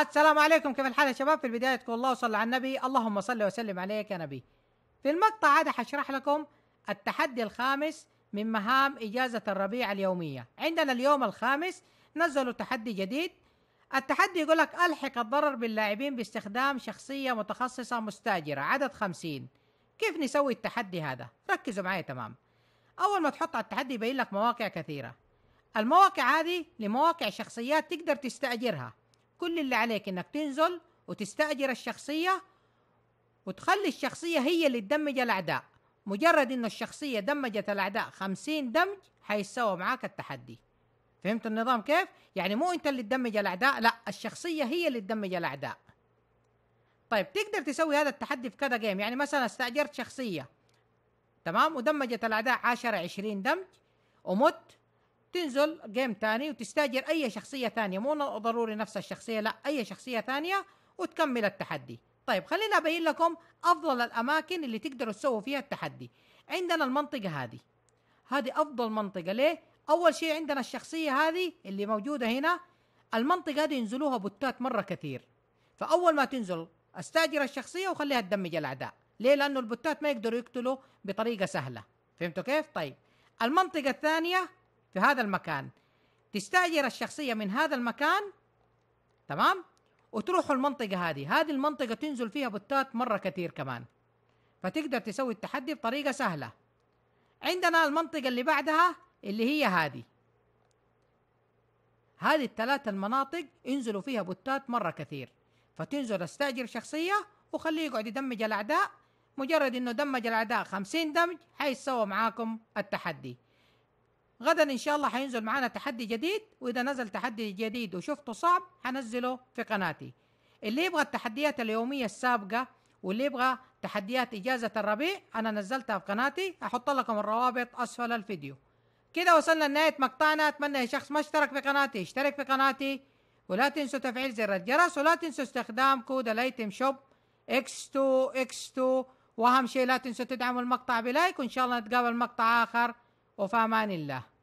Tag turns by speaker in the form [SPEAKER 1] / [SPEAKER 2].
[SPEAKER 1] السلام عليكم كيف الحال يا شباب في البداية تقول الله وصلى على النبي اللهم صل وسلم عليك يا نبي في المقطع هذا حشرح لكم التحدي الخامس من مهام إجازة الربيع اليومية عندنا اليوم الخامس نزلوا تحدي جديد التحدي يقول لك الحق الضرر باللاعبين باستخدام شخصيه متخصصه مستاجره عدد 50 كيف نسوي التحدي هذا ركزوا معي تمام اول ما تحط على التحدي يبين لك مواقع كثيره المواقع هذه لمواقع شخصيات تقدر تستاجرها كل اللي عليك انك تنزل وتستاجر الشخصيه وتخلي الشخصيه هي اللي تدمج الاعداء مجرد انه الشخصيه دمجت الاعداء 50 دمج حيساوى معاك التحدي فهمت النظام كيف؟ يعني مو انت اللي تدمج الاعداء لا الشخصيه هي اللي تدمج الاعداء طيب تقدر تسوي هذا التحدي في كذا جيم يعني مثلا استاجرت شخصيه تمام ودمجت الاعداء 10 20 دمج ومت تنزل جيم ثاني وتستاجر اي شخصيه ثانيه مو ضروري نفس الشخصيه لا اي شخصيه ثانيه وتكمل التحدي طيب خلينا ابين لكم افضل الاماكن اللي تقدروا تسووا فيها التحدي عندنا المنطقه هذه هذه افضل منطقه ليه اول شيء عندنا الشخصيه هذه اللي موجوده هنا المنطقه هذه ينزلوها بوتات مره كثير فاول ما تنزل استاجر الشخصيه وخليها تدمج الاعداء ليه لانه البوتات ما يقدروا يقتلوا بطريقه سهله فهمتوا كيف طيب المنطقه الثانيه في هذا المكان تستاجر الشخصيه من هذا المكان تمام وتروحوا المنطقه هذه هذه المنطقه تنزل فيها بوتات مره كثير كمان فتقدر تسوي التحدي بطريقه سهله عندنا المنطقه اللي بعدها اللي هي هذه هذه الثلاثة المناطق انزلوا فيها بوتات مرة كثير فتنزل استأجر شخصية وخليه يقعد يدمج الأعداء مجرد انه دمج الاعداء 50 دمج حيتسوى معاكم التحدي غدا ان شاء الله حينزل معانا تحدي جديد واذا نزل تحدي جديد وشفته صعب حنزله في قناتي اللي يبغى التحديات اليومية السابقة واللي يبغى تحديات إجازة الربيع أنا نزلتها في قناتي أحط لكم الروابط أسفل الفيديو كده وصلنا لنهاية مقطعنا أتمنى أي شخص ما اشترك في قناتي اشترك في قناتي ولا تنسوا تفعيل زر الجرس ولا تنسوا استخدام كود الايتم شوب اكس 2 اكس 2 واهم شيء لا تنسوا تدعموا المقطع بلايك وان شاء الله نتقابل مقطع اخر وفي امان الله